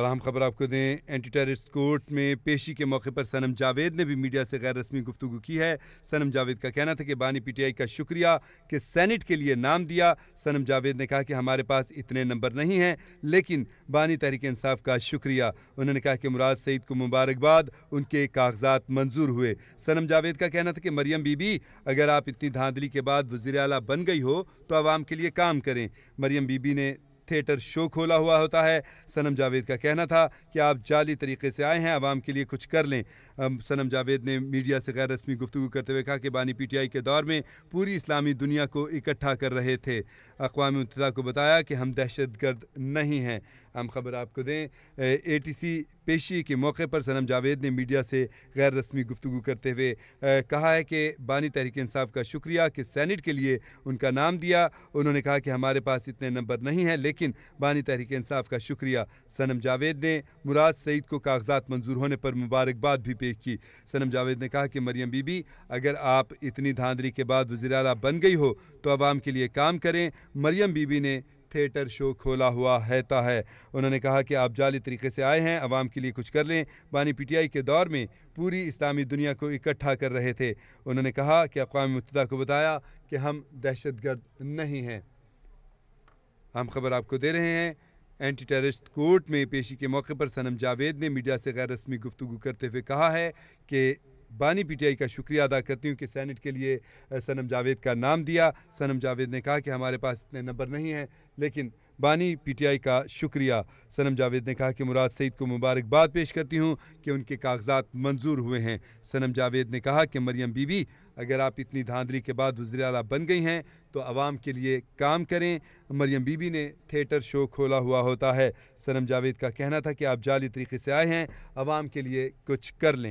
अहम खबर आपको दें एंटी टेररिस्ट कोर्ट में पेशी के मौके पर सनम जावेद ने भी मीडिया से गैर रस्मी गुफ्तु की है सनम जावेद का कहना था कि बानी पीटीआई का शुक्रिया कि सेनेट के लिए नाम दिया सनम जावेद ने कहा कि हमारे पास इतने नंबर नहीं हैं लेकिन बानी तहरीक इंसाफ का शुक्रिया उन्होंने कहा कि मुराद सईद को मुबारकबाद उनके कागजात मंजूर हुए सनम जावेद का कहना था कि मरियम बीबी अगर आप इतनी धांधली के बाद वजी अला बन गई हो तो आवाम के लिए काम करें मरियम बीबी ने थिएटर शो खोला हुआ होता है सनम जावेद का कहना था कि आप जाली तरीके से आए हैं आवाम के लिए कुछ कर लें सनम जावेद ने मीडिया से गैर रस्मी गुफ्तु करते हुए कहा कि बानी पीटीआई के दौर में पूरी इस्लामी दुनिया को इकट्ठा कर रहे थे अकवा मुतदा को बताया कि हम दहशत गर्द नहीं हैं हम खबर आपको दें ए टी सी पेशी के मौके पर सनम जावेद ने मीडिया से गैर रस्मी गुफ्तु करते हुए कहा है कि बानी तहरीक इंसाफ का शुक्रिया कि सैनेट के लिए उनका नाम दिया उन्होंने कहा कि हमारे पास इतने नंबर नहीं हैं लेकिन बानी तहरीक इंसाफ का शुक्रिया सनम जावेद ने मुराद सईद को कागजात मंजूर होने पर मुबारकबाद भी पेश की सनम जावेद ने कहा कि मरियम बीबी अगर आप इतनी धांधली के बाद वजी बन गई हो तो आवाम के लिए काम करें मरियम बीबी ने थिएटर शो खोला हुआ ता है उन्होंने कहा कि आप जाली तरीके से आए हैं आवाम के लिए कुछ कर लें बानी पीटीआई के दौर में पूरी इस्लामी दुनिया को इकट्ठा कर रहे थे उन्होंने कहा कि अकवा मुतदा को बताया कि हम दहशतगर्द नहीं हैं हम खबर आपको दे रहे हैं एंटी टेररिस्ट कोर्ट में पेशी के मौके पर सनम जावेद ने मीडिया से गैर रस्मी गुफ्तु करते हुए कहा है कि बानी पीटीआई का शुक्रिया अदा करती हूँ कि सैनेट के लिए सनम जावेद का नाम दिया सनम जावेद ने कहा कि हमारे पास इतने नंबर नहीं हैं लेकिन बानी पीटीआई का शुक्रिया सनम जावेद ने कहा कि मुराद सईद को मुबारकबाद पेश करती हूँ कि उनके कागजात मंजूर हुए हैं सनम जावेद ने कहा कि मरियम बीबी अगर आप इतनी धांधली के बाद वजी अला बन गई हैं तो आवाम के लिए काम करें मरियम बीबी ने थिएटर शो खोला हुआ होता है सनम जावेद का कहना था कि आप जाली तरीके से आए हैं आवाम के लिए कुछ कर लें